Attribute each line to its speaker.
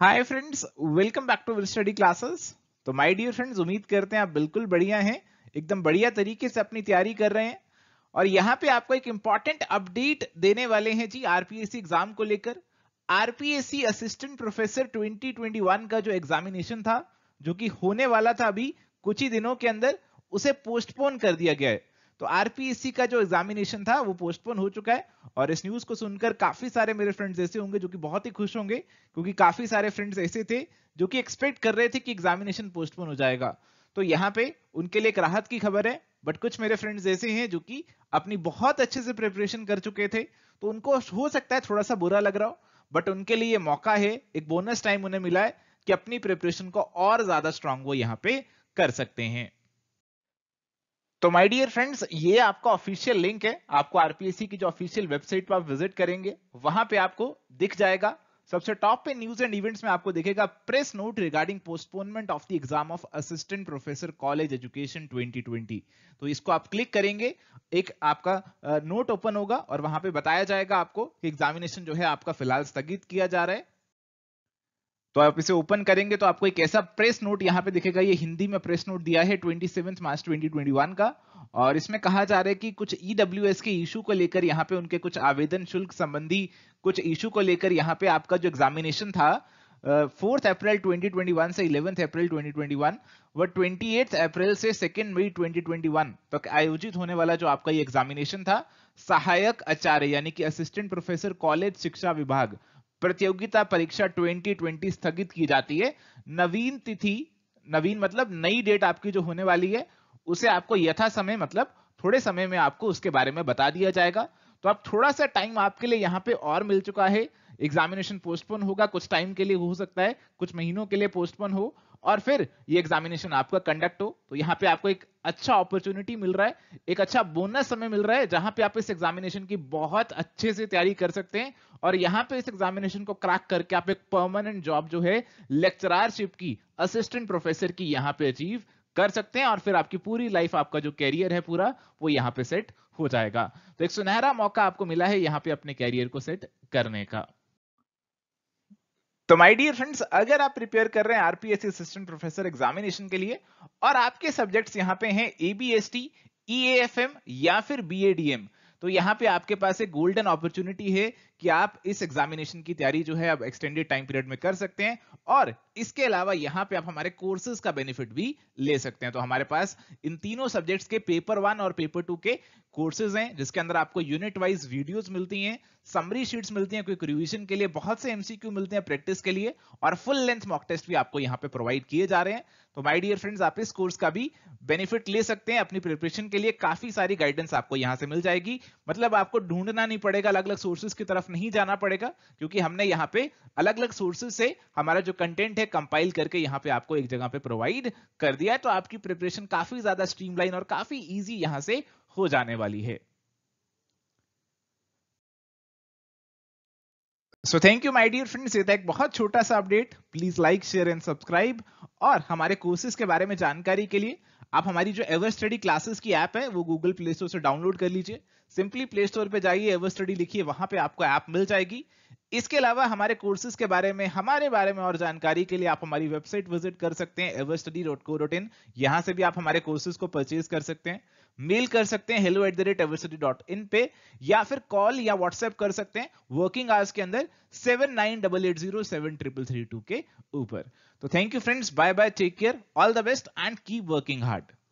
Speaker 1: hi friends welcome back to will study classes तो my dear friends उम्मीद करते हैं आप बिल्कुल बढ़िया हैं एकदम बढ़िया तरीके से अपनी तैयारी कर रहे हैं और यहां पे आपको एक इंपॉर्टेंट अपडेट देने वाले हैं जी आरपीएससी एग्जाम को लेकर आरपीएससी असिस्टेंट प्रोफेसर 2021 का जो एग्जामिनेशन था जो कि होने वाला था अभी कुछ ही दिनों के अंदर उसे पोस्टपोन कर दिया गया है तो आरपीएससी का जो एग्जामिनेशन था वो पोस्टपोन हो चुका है और इस न्यूज को सुनकर काफी सारे मेरे फ्रेंड्स ऐसे होंगे जो कि बहुत ही खुश होंगे क्योंकि काफी सारे फ्रेंड्स ऐसे थे जो कि एक्सपेक्ट कर रहे थे कि एग्जामिनेशन पोस्टपोन हो जाएगा तो यहाँ पे उनके लिए एक राहत की खबर है बट कुछ मेरे फ्रेंड्स ऐसे हैं जो कि अपनी बहुत अच्छे से प्रिपरेशन कर चुके थे तो उनको हो सकता है थोड़ा सा बुरा लग रहा हो बट उनके लिए ये मौका है एक बोनस टाइम उन्हें मिला है कि अपनी प्रिपरेशन को और ज्यादा स्ट्रांग वो यहाँ पे कर सकते हैं तो माय डियर फ्रेंड्स ये आपका ऑफिशियल लिंक है आपको आरपीएससी की जो ऑफिशियल वेबसाइट पर आप विजिट करेंगे वहां पे आपको दिख जाएगा सबसे टॉप पे न्यूज एंड इवेंट्स में आपको देखेगा press note regarding postponement of the exam of assistant professor college education 2020 तो इसको आप क्लिक करेंगे एक आपका नोट ओपन होगा और वहां पे बताया जाएगा आपको कि एग्जामिनेशन जो है आपका फिलहाल स्थगित किया जा रहा है तो आप इसे ओपन करेंगे तो आपको एक ऐसा प्रेस नोट यहाँ पे दिखेगा ये हिंदी में प्रेस नोट दिया है ट्वेंटी मार्च ट्वेंटी का और इसमें कहा जा रहा है कि कुछ ई e के इशू को लेकर यहाँ पे उनके कुछ आवेदन शुल्क संबंधी कुछ इशू को लेकर यहाँ पे आपका जो एग्जामिनेशन था फोर्थ अप्रैल 2021 से इलेवेंथ अप्रैल 2021 व 28 अप्रैल से सेकेंड मई 2021 तक आयोजित होने वाला जो आपका ये एग्जामिनेशन था सहायक आचार्य यानी कि असिस्टेंट प्रोफेसर कॉलेज शिक्षा विभाग प्रतियोगिता परीक्षा 2020 स्थगित की जाती है नवीन तिथि नवीन मतलब नई डेट आपकी जो होने वाली है उसे आपको यथा समय मतलब थोड़े समय में आपको उसके बारे में बता दिया जाएगा तो आप थोड़ा सा टाइम आपके लिए यहाँ पे और मिल चुका है एग्जामिनेशन पोस्टपोन होगा कुछ टाइम के लिए हो सकता है कुछ महीनों के लिए पोस्टपोन हो और फिर ये एग्जामिनेशन आपका कंडक्ट हो तो यहाँ पे आपको एक अच्छा अपॉर्चुनिटी मिल रहा है एक अच्छा बोनस समय मिल रहा है जहां पे आप इस एग्जामिनेशन की बहुत अच्छे से तैयारी कर सकते हैं और यहाँ पे इस एग्जामिनेशन को क्रैक करके आप एक परमानेंट जॉब जो है लेक्चरारशिप की असिस्टेंट प्रोफेसर की यहाँ पे अचीव कर सकते हैं और फिर आपकी पूरी लाइफ आपका जो कैरियर है पूरा वो यहाँ पे सेट हो जाएगा तो एक सुनहरा मौका आपको मिला है यहाँ पे अपने कैरियर को सेट करने का तो माय डियर फ्रेंड्स अगर आप प्रिपेयर कर रहे हैं आरपीएससी असिस्टेंट प्रोफेसर एग्जामिनेशन के लिए और आपके सब्जेक्ट्स यहां पे हैं एबीएसटी ईएएफएम e या फिर बीएडीएम तो यहाँ पे आपके पास एक गोल्डन अपॉर्चुनिटी है कि आप इस एग्जामिनेशन की तैयारी जो है आप एक्सटेंडेड टाइम पीरियड में कर सकते हैं और इसके अलावा यहाँ पे आप हमारे कोर्सेज का बेनिफिट भी ले सकते हैं तो हमारे पास इन तीनों सब्जेक्ट्स के पेपर वन और पेपर टू के कोर्सेज हैं जिसके अंदर आपको यूनिट वाइज वीडियोज मिलती हैं समरी शीट्स मिलती हैं क्विक रिविजन के लिए बहुत से एमसीक्यू मिलते हैं प्रैक्टिस के लिए और फुल लेंथ मॉक टेस्ट भी आपको यहाँ पे प्रोवाइड किए जा रहे हैं तो माय डियर फ्रेंड्स आप इस कोर्स का भी बेनिफिट ले सकते हैं अपनी प्रिपरेशन के लिए काफी सारी गाइडेंस आपको यहाँ से मिल जाएगी मतलब आपको ढूंढना नहीं पड़ेगा अलग अलग सोर्सेज की तरफ नहीं जाना पड़ेगा क्योंकि हमने यहाँ पे अलग अलग सोर्सेज से हमारा जो कंटेंट है कंपाइल करके यहाँ पे आपको एक जगह पे प्रोवाइड कर दिया है तो आपकी प्रिपरेशन काफी ज्यादा स्ट्रीमलाइन और काफी ईजी यहाँ से हो जाने वाली है so thank you my dear friends ये था एक बहुत छोटा सा update please like share and subscribe और हमारे कोर्सेज के बारे में जानकारी के लिए आप हमारी जो एवर स्टडी क्लासेस की ऐप है वो गूगल प्ले स्टोर से डाउनलोड कर लीजिए सिंपली प्ले स्टोर पर जाइए एवर स्टडी लिखिए वहां पे आपको ऐप मिल जाएगी इसके अलावा हमारे कोर्सेज के बारे में हमारे बारे में और जानकारी के लिए आप हमारी वेबसाइट विजिट कर सकते हैं Ever Study dot co dot in यहां से भी आप हमारे कोर्सेज को परचेज कर सकते हैं मेल कर सकते हैं hello at the rate Ever Study dot in पे या फिर कॉल या व्हाट्सएप कर सकते हैं वर्किंग आवर्स के अंदर seven nine double eight zero seven triple three two के ऊपर तो thank you friends bye bye take care all the best and keep working hard